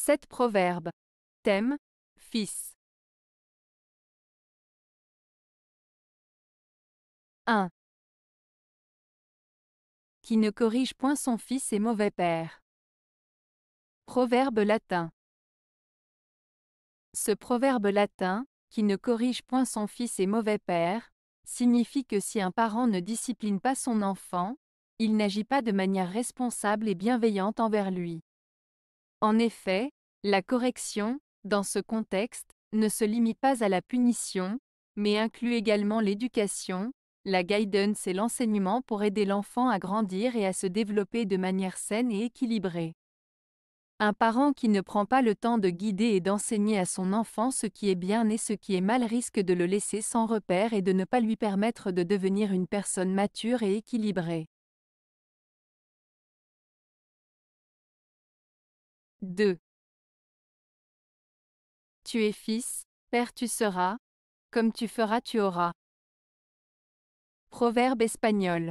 7 proverbes. Thème Fils. 1. Qui ne corrige point son fils est mauvais père. Proverbe latin. Ce proverbe latin, qui ne corrige point son fils est mauvais père, signifie que si un parent ne discipline pas son enfant, il n'agit pas de manière responsable et bienveillante envers lui. En effet, la correction, dans ce contexte, ne se limite pas à la punition, mais inclut également l'éducation, la guidance et l'enseignement pour aider l'enfant à grandir et à se développer de manière saine et équilibrée. Un parent qui ne prend pas le temps de guider et d'enseigner à son enfant ce qui est bien et ce qui est mal risque de le laisser sans repère et de ne pas lui permettre de devenir une personne mature et équilibrée. 2. Tu es fils, père tu seras, comme tu feras tu auras. Proverbe espagnol.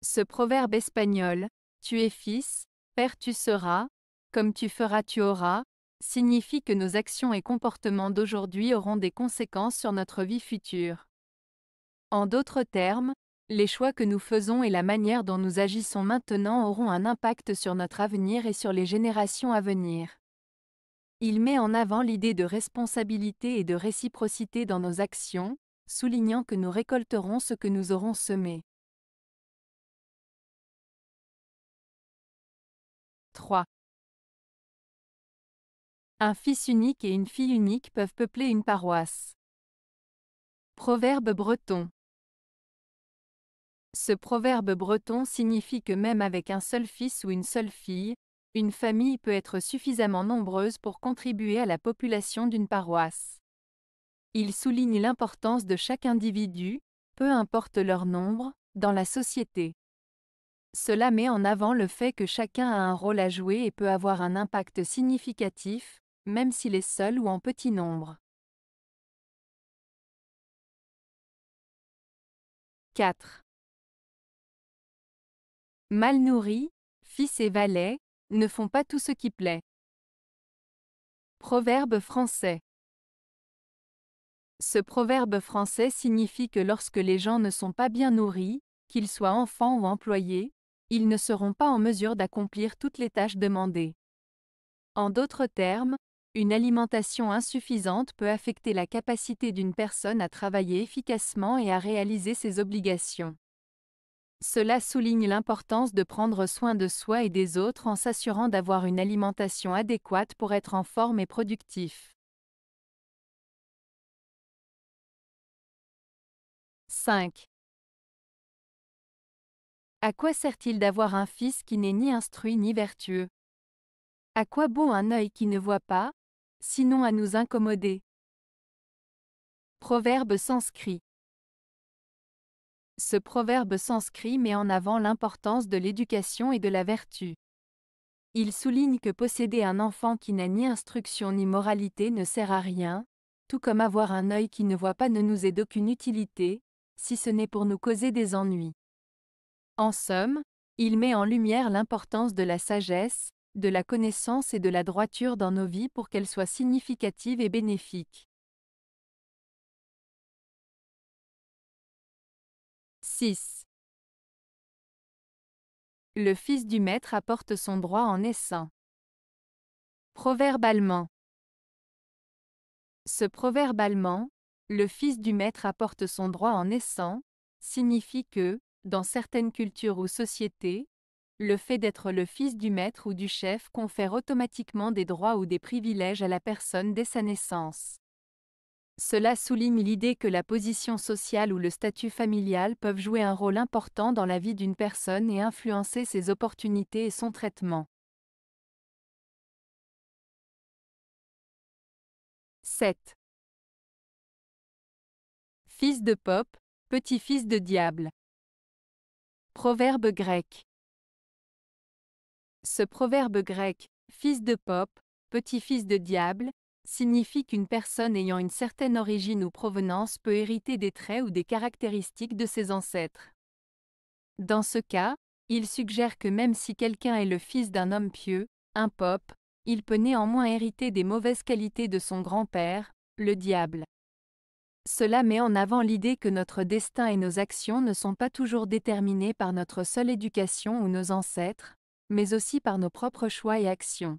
Ce proverbe espagnol, tu es fils, père tu seras, comme tu feras tu auras, signifie que nos actions et comportements d'aujourd'hui auront des conséquences sur notre vie future. En d'autres termes, les choix que nous faisons et la manière dont nous agissons maintenant auront un impact sur notre avenir et sur les générations à venir. Il met en avant l'idée de responsabilité et de réciprocité dans nos actions, soulignant que nous récolterons ce que nous aurons semé. 3. Un fils unique et une fille unique peuvent peupler une paroisse. Proverbe breton. Ce proverbe breton signifie que même avec un seul fils ou une seule fille, une famille peut être suffisamment nombreuse pour contribuer à la population d'une paroisse. Il souligne l'importance de chaque individu, peu importe leur nombre, dans la société. Cela met en avant le fait que chacun a un rôle à jouer et peut avoir un impact significatif, même s'il est seul ou en petit nombre. 4. Mal nourris, fils et valets, ne font pas tout ce qui plaît. Proverbe français. Ce proverbe français signifie que lorsque les gens ne sont pas bien nourris, qu'ils soient enfants ou employés, ils ne seront pas en mesure d'accomplir toutes les tâches demandées. En d'autres termes, une alimentation insuffisante peut affecter la capacité d'une personne à travailler efficacement et à réaliser ses obligations. Cela souligne l'importance de prendre soin de soi et des autres en s'assurant d'avoir une alimentation adéquate pour être en forme et productif. 5. À quoi sert-il d'avoir un fils qui n'est ni instruit ni vertueux À quoi bon un œil qui ne voit pas, sinon à nous incommoder Proverbe sanscrit. Ce proverbe sanskrit met en avant l'importance de l'éducation et de la vertu. Il souligne que posséder un enfant qui n'a ni instruction ni moralité ne sert à rien, tout comme avoir un œil qui ne voit pas ne nous est d'aucune utilité, si ce n'est pour nous causer des ennuis. En somme, il met en lumière l'importance de la sagesse, de la connaissance et de la droiture dans nos vies pour qu'elles soient significatives et bénéfiques. 6. Le fils du maître apporte son droit en naissant. Proverbe allemand. Ce proverbe allemand, le fils du maître apporte son droit en naissant, signifie que, dans certaines cultures ou sociétés, le fait d'être le fils du maître ou du chef confère automatiquement des droits ou des privilèges à la personne dès sa naissance. Cela souligne l'idée que la position sociale ou le statut familial peuvent jouer un rôle important dans la vie d'une personne et influencer ses opportunités et son traitement. 7. Fils de pop, petit-fils de diable. Proverbe grec. Ce proverbe grec, fils de Pope, petit-fils de diable, signifie qu'une personne ayant une certaine origine ou provenance peut hériter des traits ou des caractéristiques de ses ancêtres. Dans ce cas, il suggère que même si quelqu'un est le fils d'un homme pieux, un pope, il peut néanmoins hériter des mauvaises qualités de son grand-père, le diable. Cela met en avant l'idée que notre destin et nos actions ne sont pas toujours déterminés par notre seule éducation ou nos ancêtres, mais aussi par nos propres choix et actions.